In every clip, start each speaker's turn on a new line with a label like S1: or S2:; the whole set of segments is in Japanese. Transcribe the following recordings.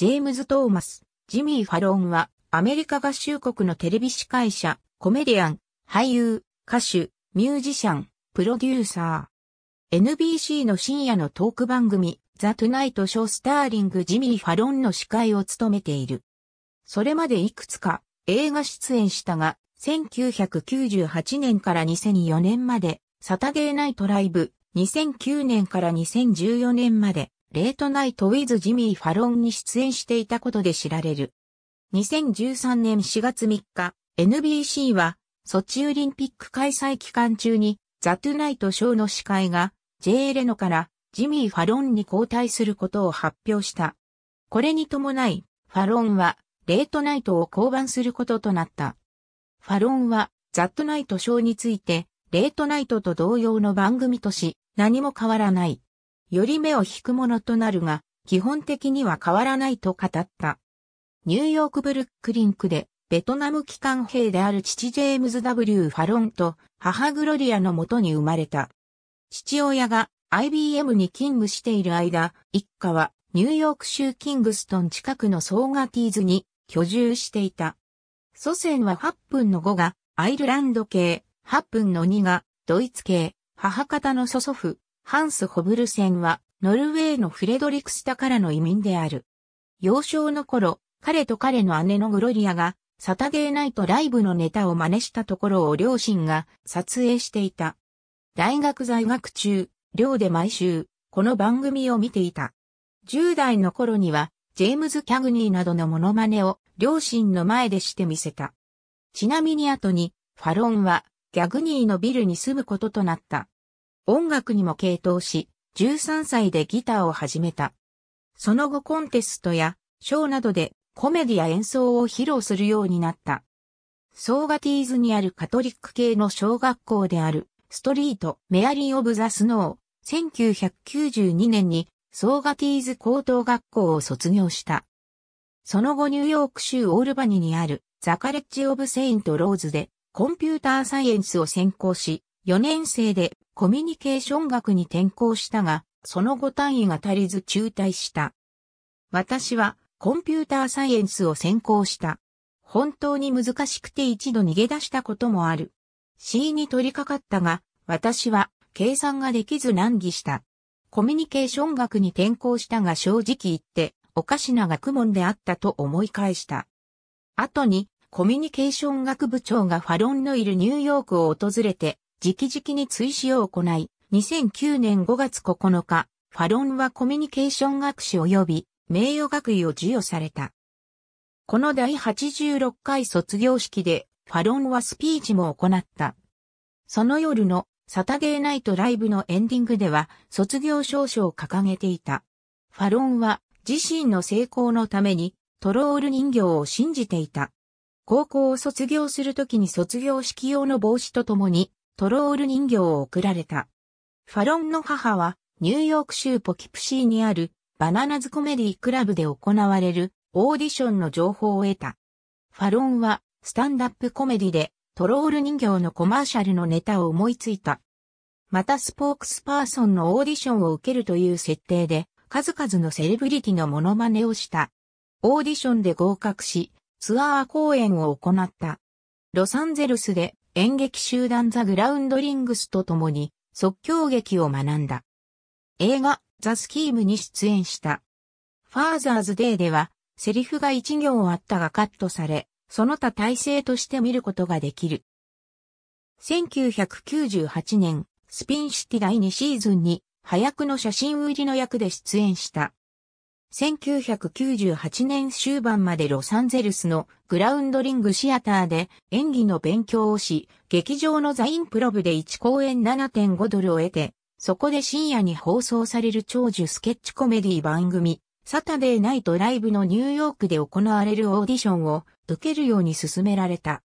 S1: ジェームズ・トーマス、ジミー・ファローンは、アメリカ合衆国のテレビ司会者、コメディアン、俳優、歌手、ミュージシャン、プロデューサー。NBC の深夜のトーク番組、ザ・トゥナイト・ショー・スターリング・ジミー・ファローンの司会を務めている。それまでいくつか映画出演したが、1998年から2004年まで、サタデーナイトライブ、2009年から2014年まで、レートナイトウィズ・ジミー・ファロンに出演していたことで知られる。2013年4月3日、NBC は、ソチオリンピック開催期間中に、ザ・トゥナイト・ショーの司会が、J・ レノからジミー・ファロンに交代することを発表した。これに伴い、ファロンは、レートナイトを降板することとなった。ファロンは、ザ・トゥナイト・ショーについて、レートナイトと同様の番組とし、何も変わらない。より目を引くものとなるが、基本的には変わらないと語った。ニューヨークブルックリンクで、ベトナム機関兵である父ジェームズ・ W・ ファロンと母グロリアのもとに生まれた。父親が IBM に勤務している間、一家はニューヨーク州キングストン近くのソーガティーズに居住していた。祖先は8分の5がアイルランド系、8分の2がドイツ系、母方の祖祖父、ハンス・ホブルセンは、ノルウェーのフレドリクスタからの移民である。幼少の頃、彼と彼の姉のグロリアが、サタデーナイトライブのネタを真似したところを両親が撮影していた。大学在学中、寮で毎週、この番組を見ていた。10代の頃には、ジェームズ・キャグニーなどのモノマネを両親の前でしてみせた。ちなみに後に、ファロンは、ギャグニーのビルに住むこととなった。音楽にも傾倒し、13歳でギターを始めた。その後コンテストや、ショーなどでコメディア演奏を披露するようになった。ソーガティーズにあるカトリック系の小学校である、ストリート・メアリー・オブ・ザ・スノー、1992年にソーガティーズ高等学校を卒業した。その後ニューヨーク州オールバニにあるザ・カレッジ・オブ・セイント・ローズでコンピューターサイエンスを専攻し、4年生でコミュニケーション学に転校したが、その後単位が足りず中退した。私はコンピューターサイエンスを専攻した。本当に難しくて一度逃げ出したこともある。C に取り掛かったが、私は計算ができず難儀した。コミュニケーション学に転校したが正直言って、おかしな学問であったと思い返した。後に、コミュニケーション学部長がファロンのいるニューヨークを訪れて、直々に追試を行い、2009年5月9日、ファロンはコミュニケーション学士及び名誉学位を授与された。この第86回卒業式で、ファロンはスピーチも行った。その夜のサタデーナイトライブのエンディングでは、卒業証書を掲げていた。ファロンは自身の成功のためにトロール人形を信じていた。高校を卒業するときに卒業式用の帽子とともにトロール人形を贈られた。ファロンの母は、ニューヨーク州ポキプシーにあるバナナズコメディクラブで行われるオーディションの情報を得た。ファロンは、スタンダップコメディで、トロール人形のコマーシャルのネタを思いついた。またスポークスパーソンのオーディションを受けるという設定で、数々のセレブリティのモノマネをした。オーディションで合格し、ツアー公演を行った。ロサンゼルスで演劇集団ザ・グラウンドリングスと共に即興劇を学んだ。映画ザ・スキームに出演した。ファーザーズ・デーではセリフが一行あったがカットされ、その他体制として見ることができる。1998年、スピンシティ第2シーズンに、早くの写真売りの役で出演した。1998年終盤までロサンゼルスのグラウンドリングシアターで演技の勉強をし、劇場のザインプロブで1公演7.5ドルを得て、そこで深夜に放送される長寿スケッチコメディ番組、サタデーナイトライブのニューヨークで行われるオーディションを受けるように勧められた。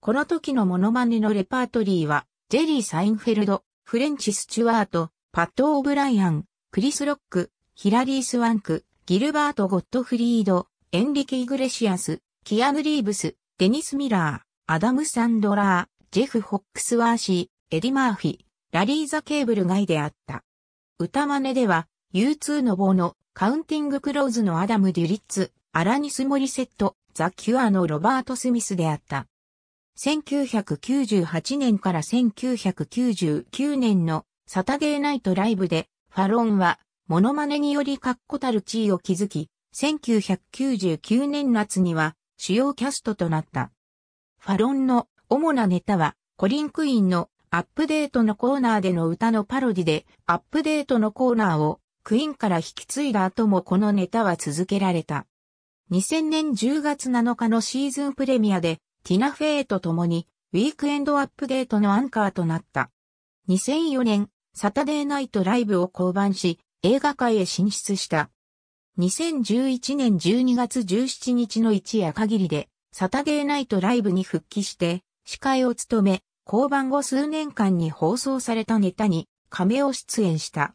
S1: この時のモノマネのレパートリーは、ジェリー・サインフェルド、フレンチ・スチュワート、パット・オブライアン、クリス・ロック、ヒラリー・スワンク、ギルバート・ゴットフリード、エンリケ・イグレシアス、キアヌ・リーブス、デニス・ミラー、アダム・サンドラー、ジェフ・ホックスワーシー、エディ・マーフィー、ラリー・ザ・ケーブルイであった。歌真似では、U2 の棒のカウンティング・クローズのアダム・デュリッツ、アラニス・モリセット、ザ・キュアのロバート・スミスであった。1998年から1999年のサタデーナイトライブで、ファロンはモノマネにより確固たる地位を築き、1999年夏には主要キャストとなった。ファロンの主なネタは、コリンクインのアップデートのコーナーでの歌のパロディで、アップデートのコーナーをクイーンから引き継いだ後もこのネタは続けられた。2000年10月7日のシーズンプレミアで、ティナ・フェイと共に、ウィークエンドアップデートのアンカーとなった。2004年、サタデーナイトライブを降板し、映画界へ進出した。2011年12月17日の一夜限りで、サタデーナイトライブに復帰して、司会を務め、交番後数年間に放送されたネタに、亀を出演した。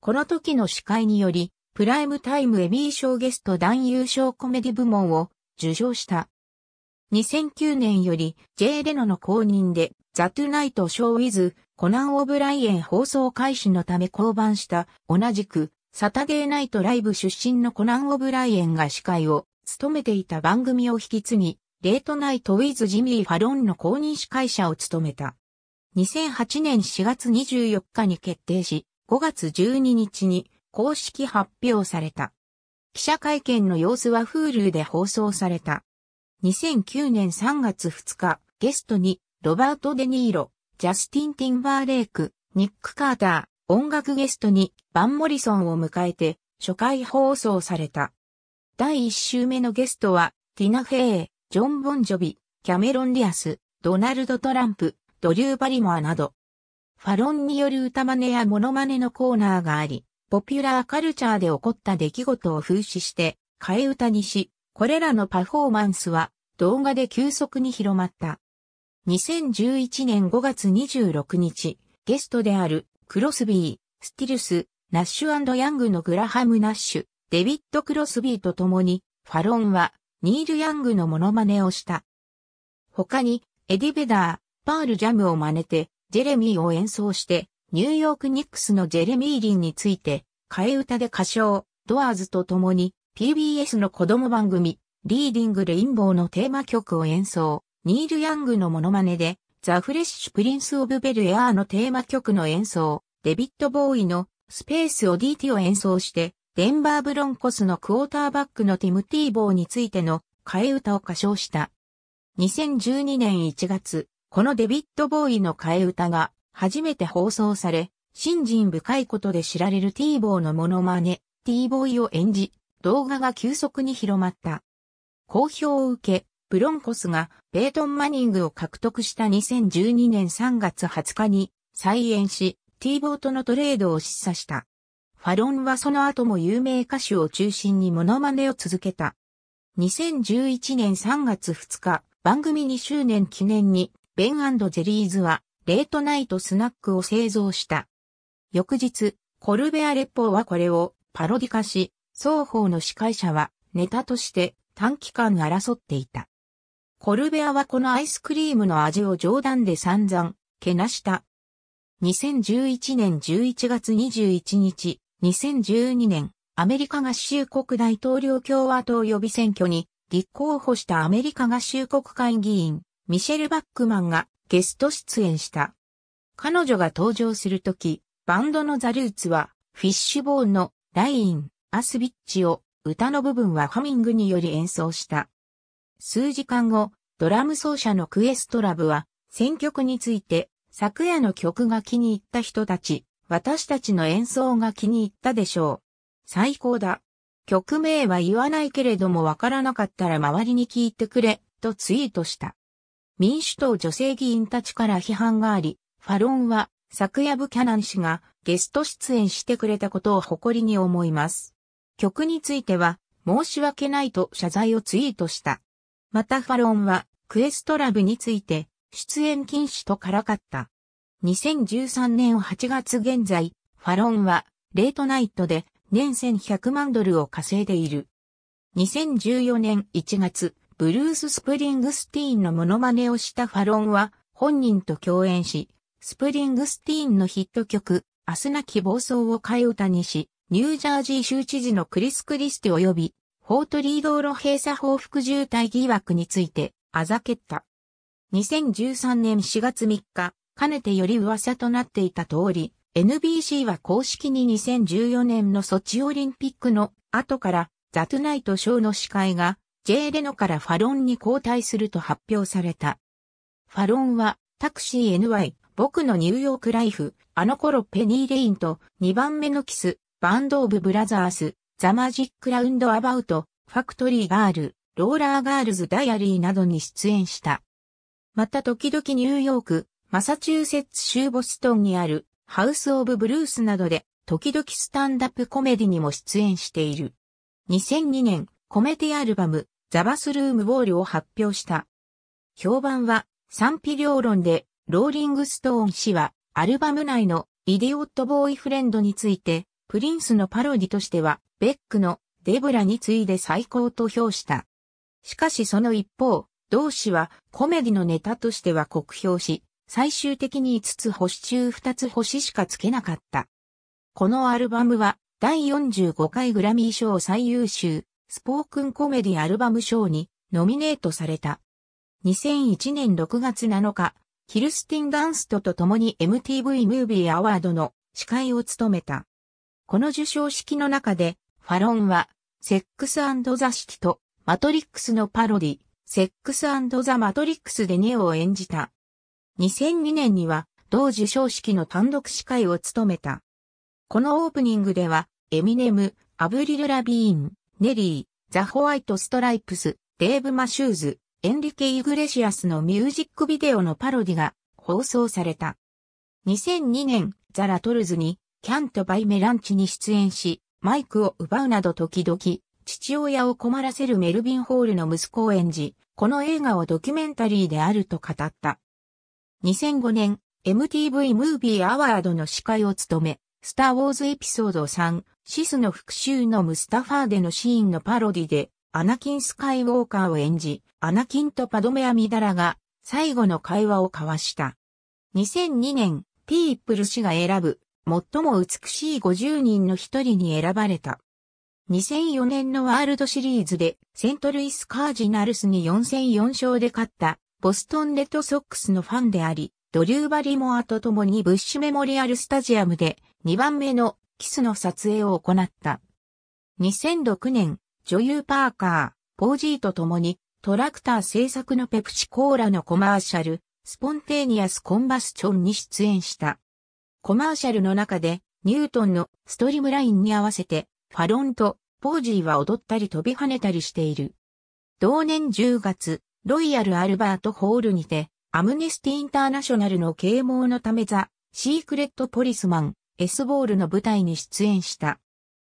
S1: この時の司会により、プライムタイムエミー賞ゲスト男優賞コメディ部門を受賞した。2009年より J レノの公認でザ・トゥナイト・ショー・ウィズ・コナン・オブライエン放送開始のため降板した、同じく、サタデーナイトライブ出身のコナン・オブライエンが司会を務めていた番組を引き継ぎ、レートナイト・ウィズ・ジミー・ファロンの公認司会者を務めた。2008年4月24日に決定し、5月12日に公式発表された。記者会見の様子はフールで放送された。2009年3月2日、ゲストにロバート・デ・ニーロ、ジャスティン・ティンバーレイク、ニック・カーター、音楽ゲストにバン・モリソンを迎えて初回放送された。第1週目のゲストは、ティナ・フェイ、ジョン・ボンジョビ、キャメロン・リアス、ドナルド・トランプ、ドリュー・バリモアなど。ファロンによる歌真似やモノマネのコーナーがあり、ポピュラーカルチャーで起こった出来事を風刺して、替え歌にし、これらのパフォーマンスは動画で急速に広まった。2011年5月26日、ゲストである、クロスビー、スティルス、ナッシュヤングのグラハム・ナッシュ、デビッド・クロスビーと共に、ファロンは、ニール・ヤングのモノマネをした。他に、エディ・ベダー、パール・ジャムを真似て、ジェレミーを演奏して、ニューヨーク・ニックスのジェレミー・リンについて、替え歌で歌唱、ドアーズと共に、PBS の子供番組、リーディング・レインボーのテーマ曲を演奏。ニール・ヤングのモノマネで、ザ・フレッシュ・プリンス・オブ・ベル・エアーのテーマ曲の演奏、デビット・ボーイのスペース・オディーティを演奏して、デンバー・ブロンコスのクォーターバックのティム・ティーボーについての替え歌を歌唱した。2012年1月、このデビット・ボーイの替え歌が初めて放送され、信心深いことで知られるティーボーのモノマネ、ティーボーイを演じ、動画が急速に広まった。好評を受け、ブロンコスがペイトン・マニングを獲得した2012年3月20日に再演し、ティーボートのトレードを示唆した。ファロンはその後も有名歌手を中心にモノマネを続けた。2011年3月2日、番組2周年記念に、ベンジェリーズは、レートナイトスナックを製造した。翌日、コルベアレポーはこれをパロディ化し、双方の司会者はネタとして短期間争っていた。コルベアはこのアイスクリームの味を冗談で散々、けなした。2011年11月21日、2012年、アメリカ合衆国大統領共和党予備選挙に立候補したアメリカ合衆国会議員、ミシェル・バックマンがゲスト出演した。彼女が登場するとき、バンドのザ・ルーツは、フィッシュボーンのライン、アスビッチを歌の部分はハミングにより演奏した。数時間後、ドラム奏者のクエストラブは、選曲について、昨夜の曲が気に入った人たち、私たちの演奏が気に入ったでしょう。最高だ。曲名は言わないけれどもわからなかったら周りに聞いてくれ、とツイートした。民主党女性議員たちから批判があり、ファロンは、昨夜ブキャナン氏がゲスト出演してくれたことを誇りに思います。曲については、申し訳ないと謝罪をツイートした。またファロンは、クエストラブについて、出演禁止とからかった。2013年8月現在、ファロンは、レートナイトで、年1100万ドルを稼いでいる。2014年1月、ブルース・スプリングスティーンのモノマネをしたファロンは、本人と共演し、スプリングスティーンのヒット曲、明日なき暴走を替え歌にし、ニュージャージー州知事のクリス・クリスティ及び、法ト・リー道路閉鎖報復渋滞疑惑について、あざけった。2013年4月3日、かねてより噂となっていた通り、NBC は公式に2014年のソチオリンピックの後からザトゥナイトショーの司会が J レノからファロンに交代すると発表された。ファロンはタクシー NY、僕のニューヨークライフ、あの頃ペニーレインと2番目のキス、バンドオブブラザース、ザ・マジック・ラウンド・アバウト、ファクトリー・ガール、ローラー・ガールズ・ダイアリーなどに出演した。また時々ニューヨーク、マサチューセッツ州ボストンにあるハウス・オブ・ブルースなどで時々スタンダップコメディにも出演している。2002年、コメディアルバム、ザ・バスルーム・ウォールを発表した。評判は賛否両論で、ローリング・ストーン氏はアルバム内のイディオット・ボーイフレンドについて、プリンスのパロディとしては、ベックのデブラに次いで最高と評した。しかしその一方、同志はコメディのネタとしては酷評し、最終的に5つ星中2つ星しかつけなかった。このアルバムは第45回グラミー賞最優秀スポークンコメディアルバム賞にノミネートされた。2001年6月7日、キルスティン・ダンストと共に MTV ムービーアワードの司会を務めた。この受賞式の中で、ファロンは、セックスザ・式と、マトリックスのパロディ、セックスザ・マトリックスでネオを演じた。2002年には、同受賞式の単独司会を務めた。このオープニングでは、エミネム、アブリル・ラビーン、ネリー、ザ・ホワイト・ストライプス、デーブ・マシューズ、エンリケ・イグレシアスのミュージックビデオのパロディが放送された。2002年、ザ・ラトルズにキャント・バイ・メランチに出演し、マイクを奪うなど時々、父親を困らせるメルビン・ホールの息子を演じ、この映画をドキュメンタリーであると語った。2005年、MTV ムービーアワードの司会を務め、スター・ウォーズエピソード3、シスの復讐のムスタファーでのシーンのパロディで、アナキン・スカイ・ウォーカーを演じ、アナキンとパドメ・アミダラが最後の会話を交わした。2002年、ピープル氏が選ぶ最も美しい50人の一人に選ばれた。2004年のワールドシリーズでセントルイスカージナルスに4戦4勝で勝ったボストンレッドソックスのファンであり、ドリューバリモアと共にブッシュメモリアルスタジアムで2番目のキスの撮影を行った。2006年、女優パーカー、ポージーと共にトラクター制作のペプチコーラのコマーシャル、スポンテーニアスコンバスチョンに出演した。コマーシャルの中で、ニュートンのストリームラインに合わせて、ファロンとポージーは踊ったり飛び跳ねたりしている。同年10月、ロイヤル・アルバート・ホールにて、アムネスティ・インターナショナルの啓蒙のためザ・シークレット・ポリスマン、エスボールの舞台に出演した。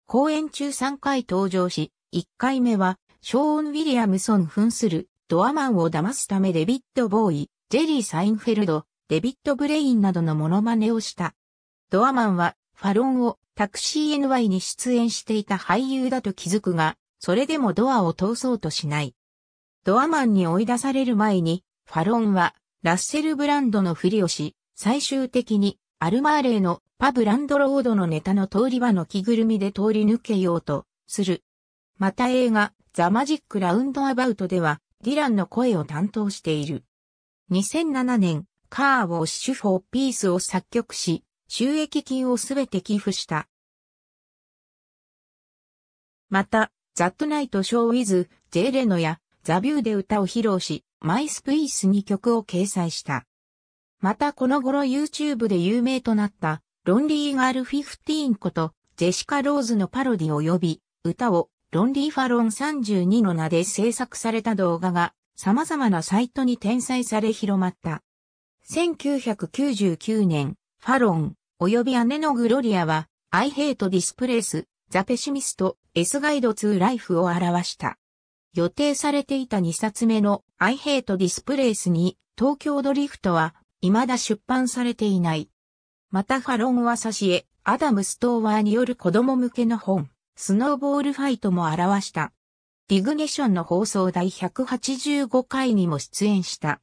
S1: 公演中3回登場し、1回目は、ショーン・ウィリアムソン扮するドアマンを騙すためデビッド・ボーイ、ジェリー・サインフェルド、デビッド・ブレインなどのモノマネをした。ドアマンは、ファロンをタクシー NY に出演していた俳優だと気づくが、それでもドアを通そうとしない。ドアマンに追い出される前に、ファロンは、ラッセル・ブランドのふりをし、最終的に、アルマーレーのパブランドロードのネタの通り場の着ぐるみで通り抜けようと、する。また映画、ザ・マジック・ラウンド・アバウトでは、ディランの声を担当している。2007年、カー・ウォッシュ・フォー・ピースを作曲し、収益金をすべて寄付した。また、ザットナイト・ショー・ウィズ、ジェレノや、ザ・ビューで歌を披露し、マイスプイスに曲を掲載した。またこの頃 YouTube で有名となった、ロンリーガールフフィィテーンこと、ジェシカ・ローズのパロディ及び、歌を、ロンリー・ファロン32の名で制作された動画が、様々なサイトに転載され広まった。1999年、ファロン、及び姉のグロリアは、I Hate Displace, The Pessimist, S Guide to Life を表した。予定されていた2冊目の I Hate Displace に、東京ドリフトは、未だ出版されていない。またファロンはし絵、アダム・ストーワーによる子供向けの本、スノーボールファイトも表した。ディグネションの放送第185回にも出演した。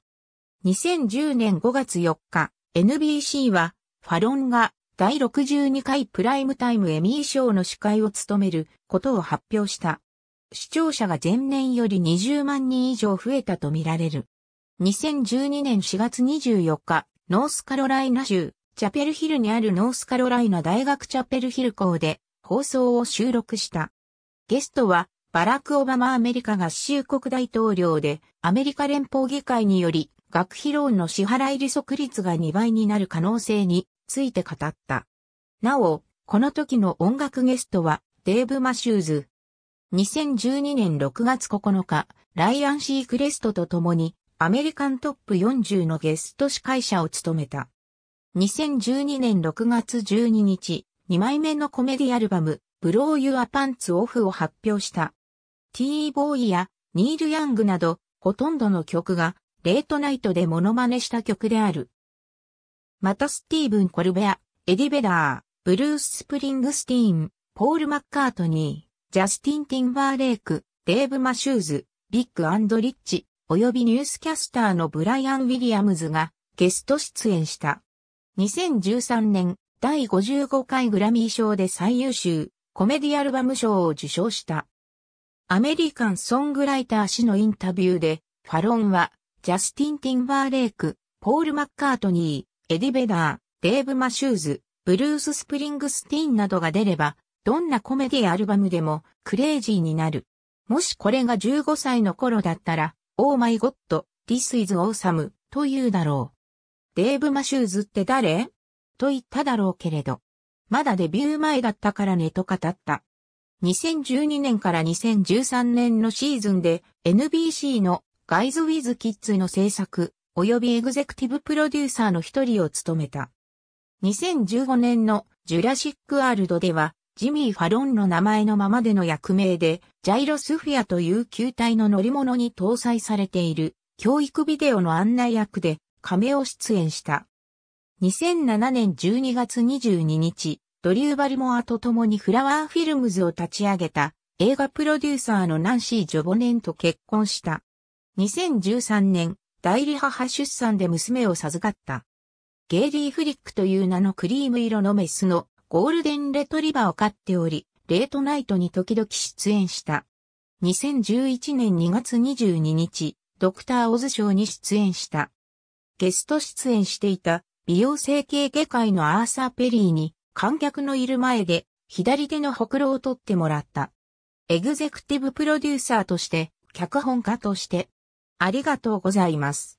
S1: 2010年5月4日、NBC は、ファロンが第62回プライムタイムエミー賞の司会を務めることを発表した。視聴者が前年より20万人以上増えたとみられる。2012年4月24日、ノースカロライナ州、チャペルヒルにあるノースカロライナ大学チャペルヒル校で放送を収録した。ゲストは、バラク・オバマアメリカ合衆国大統領で、アメリカ連邦議会により学費ローンの支払い利息率が2倍になる可能性について語った。なお、この時の音楽ゲストはデーブ・マシューズ。2012年6月9日、ライアン・シークレストと共にアメリカントップ40のゲスト司会者を務めた。2012年6月12日、2枚目のコメディアルバム、ブロー・ユア・パンツ・オフを発表した。T ボーイやニール・ヤングなど、ほとんどの曲がレートナイトでモノマネした曲である。またスティーブン・コルベア、エディ・ベダー、ブルース・スプリングスティーン、ポール・マッカートニー、ジャスティン・ティンバーレイク、デーブ・マシューズ、ビッグ・アンド・リッチ、及びニュースキャスターのブライアン・ウィリアムズがゲスト出演した。2013年第55回グラミー賞で最優秀コメディアルバム賞を受賞した。アメリカンソングライター氏のインタビューで、ファロンはジャスティン・ティンバーレイク、ポール・マッカートニー、エディ・ベダー、デーブ・マシューズ、ブルース・スプリングスティーンなどが出れば、どんなコメディアルバムでもクレイジーになる。もしこれが15歳の頃だったら、オーマイゴッド、ディス・イズ・オーサム、と言うだろう。デーブ・マシューズって誰と言っただろうけれど。まだデビュー前だったからねと語った。2012年から2013年のシーズンで NBC のガイズ・ウィズ・キッズの制作、及びエグゼクティブプロデューサーの一人を務めた。2015年のジュラシック・ワールドでは、ジミー・ファロンの名前のままでの役名で、ジャイロスフィアという球体の乗り物に搭載されている教育ビデオの案内役で亀を出演した。2007年12月22日、ドリュー・バルモアと共にフラワーフィルムズを立ち上げた映画プロデューサーのナンシー・ジョボネンと結婚した。2013年、代理母出産で娘を授かった。ゲイリー・フリックという名のクリーム色のメスのゴールデンレトリバーを飼っており、レートナイトに時々出演した。2011年2月22日、ドクター・オズ賞に出演した。ゲスト出演していた美容整形外科医のアーサー・ペリーに観客のいる前で左手のほくろを取ってもらった。エグゼクティブプロデューサーとして、脚本家として、ありがとうございます。